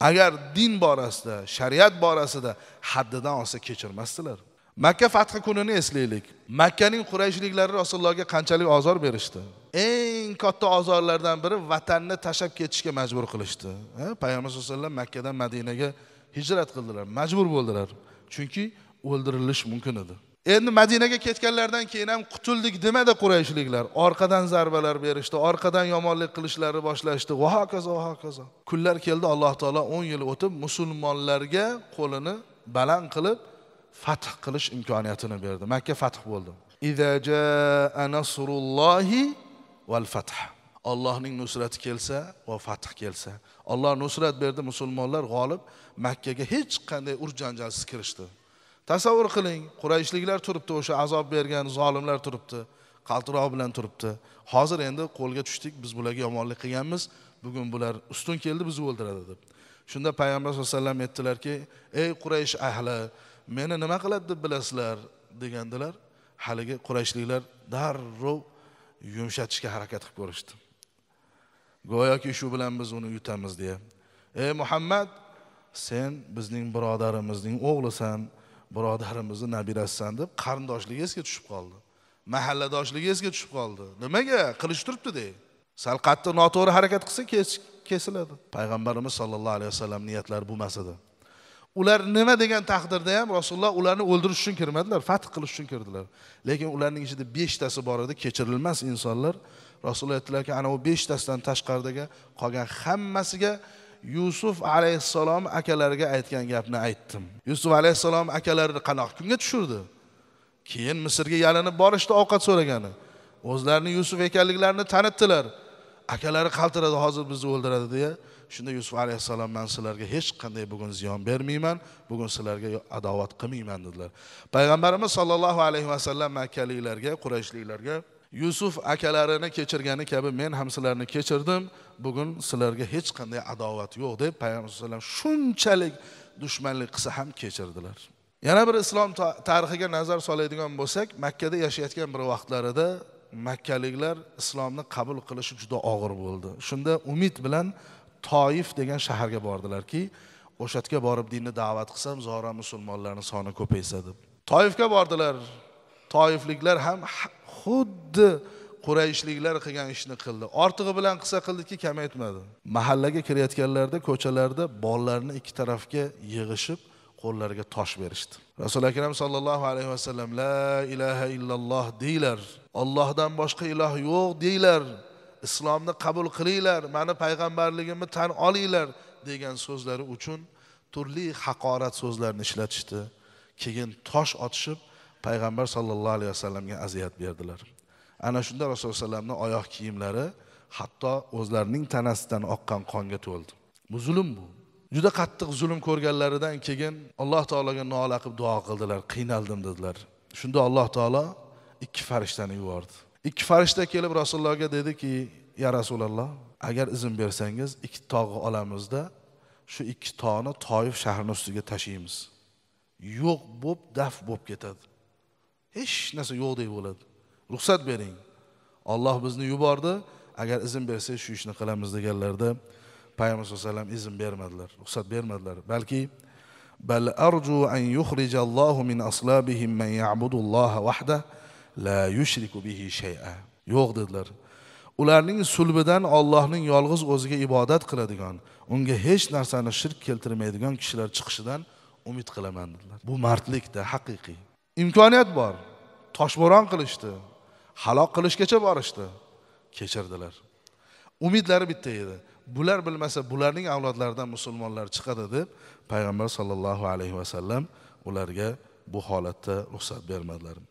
agar din borasida shariat borasida haddidan olsa kechirmasdilar makka fathi kunini eslaylik makkaning qurayshliklari rasulullohga qanchalik ozor berishdi eng katta ozorlardan biri vatanni tashlab ketishga majbur qilishdi payg'ambar sallallohu alayhi vasallam makkadan madinaga hijrat qildilar majbur bo'ldilar chunki o'ldirilish mumkin edi endi madinaga ketganlaridan keyin ham qutuldik demada qurayshliklar orqadan zarbalar berishdi orqadan yomonlik qilishlari boshlashdi va hokazo va hokazo kunlar keldi alloh taolo o'n yil o'tib musulmonlarga qo'lini baland qilib fath qilish imkoniyatini berdi makka fath bo'ldi ollohning fath allohning nusrati kelsa va fath kelsa olloh nusrat berdi musulmonlar g'olib makkaga hech qanday janjalsiz kirishdi tasavvur qiling qurayshliklar turibdi o'sha azob bergan zolimlar turibdi qaltiroq bilan turibdi hozir endi qo'lga tushdik biz bularga yomonlik qilganmiz bugun bular ustun keldi bizni o'ldiradi deb shunda payg'ambar sallallohu alayhi vasallam aytdilarki ey quraysh ahli meni nima qiladi deb bilasizlar degandilar haligi qurayshliklar darrov yumshatishga harakat qilib ko'rishdi go'yoki shu bilan biz uni yutamiz deya ey muhammad sen bizning birodarimizning o'g'lisan birodarimizni nabirasisan deb qarindoshligi esga tushib qoldi mahalladoshligi esga tushib qoldi nimaga qilish turibdida sal qattiq noto'g'ri harakat qilsa kesiladi payg'ambarimiz sollallohu alayhi vasallam niyatlari bo'lmas edi ular nima degan taqdirda ham rasululloh ularni o'ldirish uchun kirmadilar fath qilish uchun kirdilar lekin ularning ichida beshtasi bor edi kechirilmas insonlar rasululloh aytdilarki ana u beshtasidan tashqaridagi qolgan hammasiga yusuf alayhissalom akalariga aytgan gapni aytdim yusuf alayhissalom akalarini qanaqa kunga tushirdi keyin misrga yalinib borishdi ovqat so'ragani o'zlarini yusuf ekanliklarini tanitdilar akalari qaltiradi hozir bizni o'ldiradi deya shunda yusuf alayhissalom man sizlarga hech qanday bugun ziyon bermayman bugun sizlarga adovat qilmayman dedilar payg'ambarimiz sollallohu alayhi vasallam makkaliklarga qurayshliklarga yusuf akalarini kechirgani kabi men ham sizlarni kechirdim bugun sizlarga hech qanday adovat yo'q deb payg'ambar alayhivasallam shunchalik dushmanlik qilsa ham kechirdilar yana bir islom tarixiga nazar soladigan bo'lsak makkada yashayotgan bir vaqtlarida makkaliklar islomni qabul qilishi juda og'ir bo'ldi shunda umid bilan toif degan shaharga bordilarki o'sha yerga borib dinni da'vat qilsam zora musulmonlarni soni ko'paysa deb toifga bordilar toifliklar ham xuddi qurayishliklar qilgan ishni qildi ortig'i bilan qilsa qildiki kamaytmadi mahallaga kirayotganlarida ko'chalarda bolalarni ikki tarafga yig'ishib qo'llariga tosh berishdi rasuli akram sollallohu alayhi vasallam la ilaha illalloh deylar ollohdan boshqa iloh yo'q deylar islomni qabul qilinglar mani payg'ambarligimni tan olinglar degan so'zlari uchun turli haqorat so'zlarini ishlatishdi keyin tosh otishib payg'ambar sollallohu alayhi vasallamga aziyat berdilar ana shunda rasululloh alayhi oyoq kiyimlari hatto o'zlarining tanasidan oqqan qonga to'ldi bu zulm bu juda qattiq zulm ko'rganlaridan keyin alloh taologa nola qilib duo qildilar qiynaldim dedilar shunda alloh taolo ikki farishtani yubordi ikki farishta kelib rasulullohga dediki ya rasululloh agar izn bersangiz ikki tog'i olamizda shu ikki tog'ni toif shahrini ustiga tashlaymiz yo'q bo'lib daf bo'lib ketadi hech narsa yo'qdek bo'ladi ruxsat bering olloh bizni yubordi agar izn bersangiz shu ishni qilamiz deganlarda payg'ambar sallallohu alayhi vasallam izn bermadilar ruxsat bermadilar balki بل أرجو أن يخرج الله من أصلابهم من يعبد الله وحده لا يشرك به شيئا yo'q dedilar ularning sulbidan Allohning yolg'iz o'ziga ibodat qiladigan unga hech narsani shirk keltirmaydigan kishilar chiqishidan umid qilaman dedilar bu mardlikda haqiqiy imkoniyat bor toshbo'ron qilishdi halok qilishgacha borishdi kechirdilar umidlari bitta edi bular bilmasa bularning avlodlaridan musulmonlar chiqadi deb payg'ambar sollallohu alayhi vasallam ularga bu holatda ruxsat bermadilar